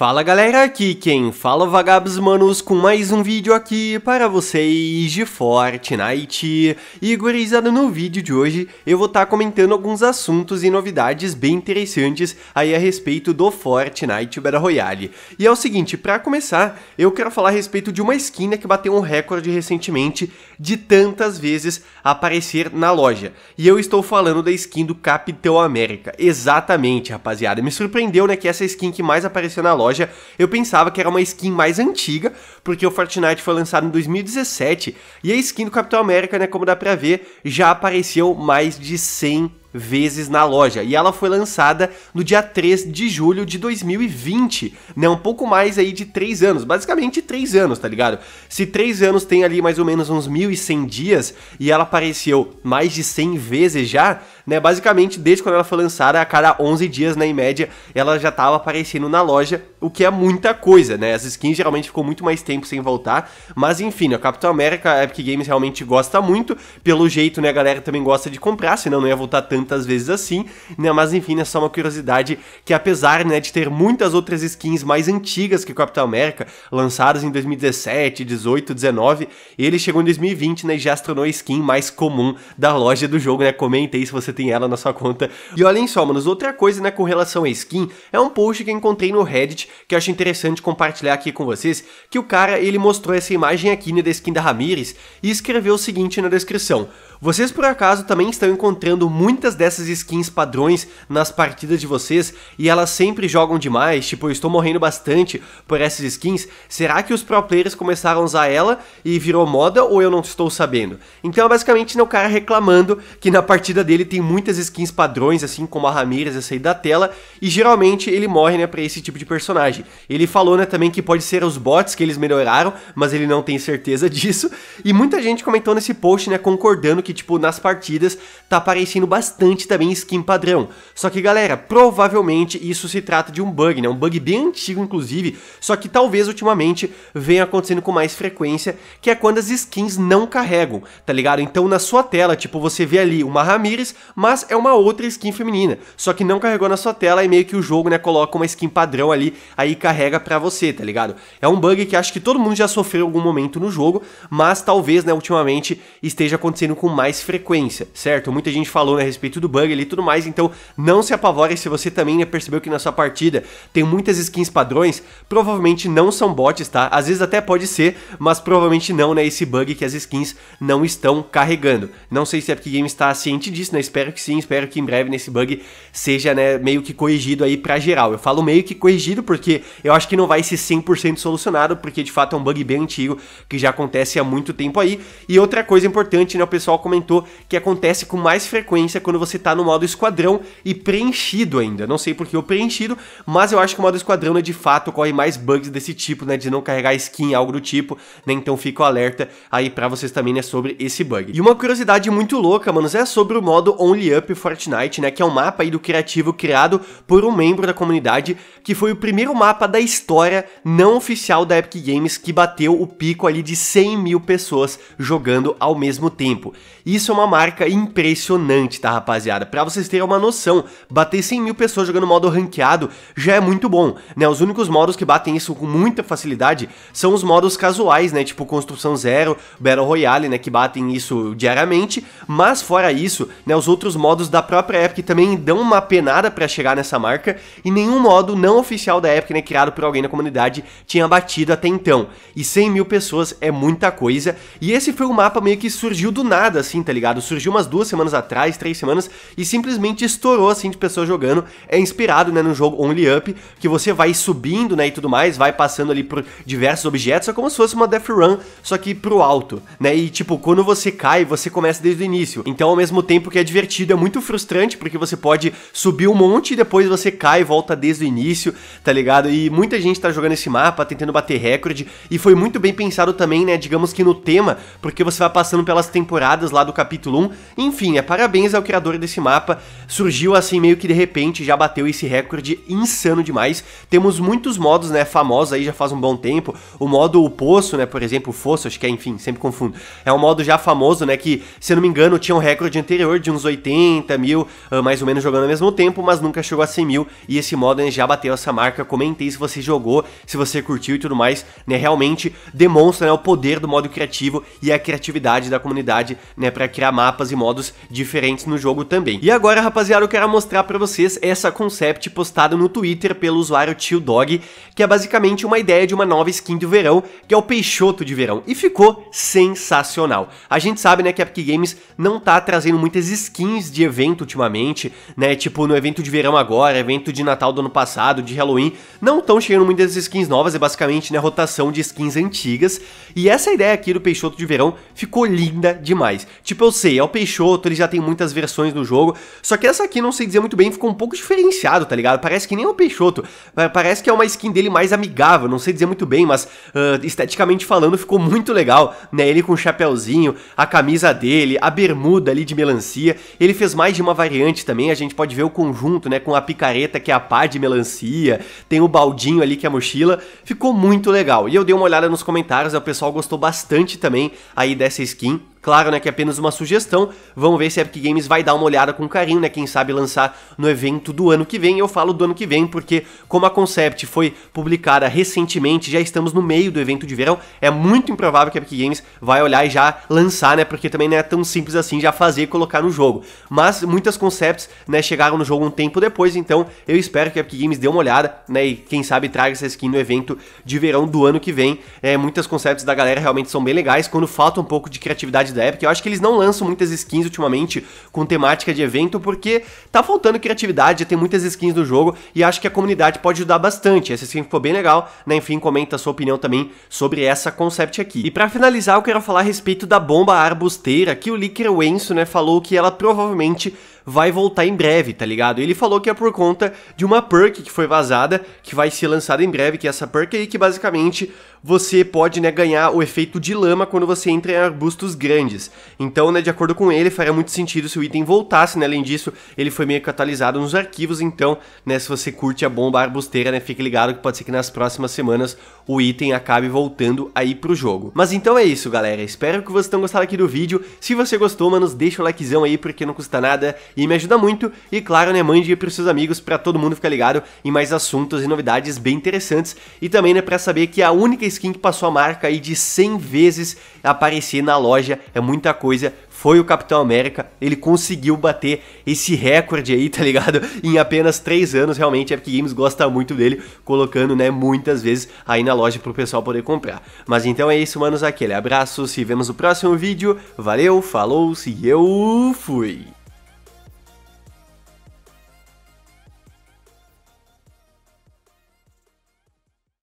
Fala galera, aqui quem fala é Vagabos Manos com mais um vídeo aqui para vocês de Fortnite. E gurizada, no vídeo de hoje eu vou estar tá comentando alguns assuntos e novidades bem interessantes aí a respeito do Fortnite Battle Royale. E é o seguinte, para começar, eu quero falar a respeito de uma skin que bateu um recorde recentemente de tantas vezes aparecer na loja. E eu estou falando da skin do Capitão América. Exatamente, rapaziada. Me surpreendeu né, que essa skin que mais apareceu na loja loja. Eu pensava que era uma skin mais antiga, porque o Fortnite foi lançado em 2017 e a skin do Capitão América, né, como dá pra ver, já apareceu mais de 100 vezes na loja. E ela foi lançada no dia 3 de julho de 2020, né? Um pouco mais aí de 3 anos, basicamente 3 anos, tá ligado? Se 3 anos tem ali mais ou menos uns 1.100 dias e ela apareceu mais de 100 vezes já, né? Basicamente, desde quando ela foi lançada, a cada 11 dias, né, média, ela já tava aparecendo na loja, o que é muita coisa, né? As skins geralmente ficou muito mais tempo sem voltar, mas enfim, a né? Capitão América, a Epic Games realmente gosta muito, pelo jeito, né, a galera também gosta de comprar, senão não ia voltar tanto tantas vezes assim, né? Mas enfim, é só uma curiosidade que apesar, né, de ter muitas outras skins mais antigas que o Capitão América, lançadas em 2017, 18, 19, ele chegou em 2020, né, e já se tornou a skin mais comum da loja do jogo, né? Comenta aí se você tem ela na sua conta. E olhem só, manos, outra coisa, né, com relação a skin, é um post que encontrei no Reddit que eu acho interessante compartilhar aqui com vocês, que o cara, ele mostrou essa imagem aqui, né, da skin da Ramirez e escreveu o seguinte na descrição: vocês por acaso também estão encontrando muitas dessas skins padrões nas partidas de vocês e elas sempre jogam demais, tipo, eu estou morrendo bastante por essas skins, será que os pro players começaram a usar ela e virou moda ou eu não estou sabendo? Então é basicamente é o cara reclamando que na partida dele tem muitas skins padrões, assim como a Ramirez, essa aí da tela, e geralmente ele morre, né, pra esse tipo de personagem. Ele falou, né, também que pode ser os bots que eles melhoraram, mas ele não tem certeza disso, e muita gente comentou nesse post, né, concordando que tipo, nas partidas tá aparecendo bastante também skin padrão. Só que, galera, provavelmente isso se trata de um bug, né? Um bug bem antigo, inclusive, só que talvez ultimamente venha acontecendo com mais frequência, que é quando as skins não carregam, tá ligado? Então, na sua tela, tipo, você vê ali uma Ramirez, mas é uma outra skin feminina, só que não carregou na sua tela e meio que o jogo, né, coloca uma skin padrão ali, aí carrega pra você, tá ligado? É um bug que acho que todo mundo já sofreu em algum momento no jogo, mas talvez, né, ultimamente esteja acontecendo com mais mais frequência, certo? Muita gente falou né, a respeito do bug ali e tudo mais, então não se apavore se você também né, percebeu que na sua partida tem muitas skins padrões, provavelmente não são bots, tá? Às vezes até pode ser, mas provavelmente não, né? Esse bug que as skins não estão carregando. Não sei se a Epic Games está ciente disso, né? Espero que sim, espero que em breve nesse bug seja, né, meio que corrigido aí pra geral. Eu falo meio que corrigido porque eu acho que não vai ser 100% solucionado, porque de fato é um bug bem antigo que já acontece há muito tempo aí. E outra coisa importante, né, o pessoal comentou que acontece com mais frequência quando você tá no modo esquadrão e preenchido ainda. Não sei por que o preenchido, mas eu acho que o modo esquadrão é de fato ocorre mais bugs desse tipo, né, de não carregar skin, algo do tipo, né? Então fica o alerta aí para vocês também, né, sobre esse bug. E uma curiosidade muito louca, manos, é sobre o modo Only Up Fortnite, né, que é um mapa aí do criativo criado por um membro da comunidade, que foi o primeiro mapa da história não oficial da Epic Games que bateu o pico ali de 100 mil pessoas jogando ao mesmo tempo. Isso é uma marca impressionante, tá, rapaziada? Pra vocês terem uma noção, bater 100 mil pessoas jogando modo ranqueado já é muito bom, né? Os únicos modos que batem isso com muita facilidade são os modos casuais, né? Tipo Construção Zero, Battle Royale, né? Que batem isso diariamente, mas fora isso, né? Os outros modos da própria Epic também dão uma penada pra chegar nessa marca e nenhum modo não oficial da Epic, né? Criado por alguém na comunidade tinha batido até então. E 100 mil pessoas é muita coisa e esse foi o mapa meio que surgiu do nada, assim, tá ligado? Surgiu umas duas semanas atrás, três semanas, e simplesmente estourou assim de pessoas jogando. É inspirado, né, no jogo Only Up, que você vai subindo, né, e tudo mais, vai passando ali por diversos objetos, é como se fosse uma Death Run, só que pro alto, né? E tipo, quando você cai, você começa desde o início. Então, ao mesmo tempo que é divertido, é muito frustrante, porque você pode subir um monte e depois você cai e volta desde o início, tá ligado? E muita gente tá jogando esse mapa, tentando bater recorde, e foi muito bem pensado também, né, digamos que no tema, porque você vai passando pelas temporadas lá lá do capítulo 1. Enfim, é parabéns ao criador desse mapa. Surgiu assim meio que de repente, já bateu esse recorde insano demais. Temos muitos modos, né, famosos aí já faz um bom tempo. O modo o poço, né, por exemplo, o fosso, acho que é, enfim, sempre confundo. É um modo já famoso, né, que, se não me engano, tinha um recorde anterior de uns 80 mil, ah, mais ou menos jogando ao mesmo tempo, mas nunca chegou a 100 mil. E esse modo né, já bateu essa marca. Comentei se você jogou, se você curtiu e tudo mais, né, realmente demonstra né, o poder do modo criativo e a criatividade da comunidade, né, né, para criar mapas e modos diferentes no jogo também. E agora, rapaziada, eu quero mostrar para vocês essa concept postada no Twitter pelo usuário Tio Dog, que é basicamente uma ideia de uma nova skin do verão, que é o Peixoto de Verão, e ficou sensacional. A gente sabe, né, que a Epic Games não tá trazendo muitas skins de evento ultimamente, né, tipo no evento de verão agora, evento de Natal do ano passado, de Halloween, não estão chegando muitas skins novas, é basicamente, né, rotação de skins antigas, e essa ideia aqui do Peixoto de Verão ficou linda demais. Tipo, eu sei, é o Peixoto, ele já tem muitas versões do jogo, só que essa aqui, não sei dizer muito bem, ficou um pouco diferenciado, tá ligado? Parece que nem é o Peixoto, parece que é uma skin dele mais amigável, não sei dizer muito bem, mas uh, esteticamente falando ficou muito legal, né? Ele com o chapéuzinho, a camisa dele, a bermuda ali de melancia, ele fez mais de uma variante também, a gente pode ver o conjunto, né, com a picareta que é a pá de melancia, tem o baldinho ali que é a mochila, ficou muito legal. E eu dei uma olhada nos comentários, o pessoal gostou bastante também aí dessa skin. Claro, né, que é apenas uma sugestão. Vamos ver se a Epic Games vai dar uma olhada com carinho, né, quem sabe lançar no evento do ano que vem. Eu falo do ano que vem porque como a concept foi publicada recentemente, já estamos no meio do evento de verão, é muito improvável que a Epic Games vai olhar e já lançar, né, porque também não é tão simples assim já fazer e colocar no jogo. Mas muitas concepts, né, chegaram no jogo um tempo depois, então eu espero que a Epic Games dê uma olhada, né, e quem sabe traga essa skin no evento de verão do ano que vem. É, muitas concepts da galera realmente são bem legais, quando falta um pouco de criatividade da época. Eu acho que eles não lançam muitas skins ultimamente com temática de evento, porque tá faltando criatividade, tem muitas skins no jogo e acho que a comunidade pode ajudar bastante. Essa skin ficou bem legal, né? Enfim, comenta a sua opinião também sobre essa concept aqui. E para finalizar, eu quero falar a respeito da bomba arbusteira, que o Licker Wenso, né, falou que ela provavelmente vai voltar em breve, tá ligado? Ele falou que é por conta de uma perk que foi vazada, que vai ser lançada em breve, que é essa perk aí que basicamente você pode, né, ganhar o efeito de lama quando você entra em arbustos grandes. Então, né, de acordo com ele, faria muito sentido se o item voltasse, né? Além disso, ele foi meio catalisado nos arquivos, então, né, se você curte a bomba arbusteira, né, fique ligado que pode ser que nas próximas semanas o item acabe voltando aí pro jogo. Mas então é isso, galera. Espero que vocês tenham gostado aqui do vídeo. Se você gostou, mano, deixa o likezão aí, porque não custa nada e me ajuda muito. E claro, né, mande pros seus amigos pra todo mundo ficar ligado em mais assuntos e novidades bem interessantes. E também, né, pra saber que a única skin que passou a marca aí de 100 vezes aparecer na loja é muita coisa foi o Capitão América. Ele conseguiu bater esse recorde aí, tá ligado? Em apenas 3 anos, realmente, a Epic Games gosta muito dele, colocando, né, muitas vezes aí na loja pro pessoal poder comprar. Mas então é isso, manos, aquele abraço, se vemos no próximo vídeo. Valeu, falou, se eu fui!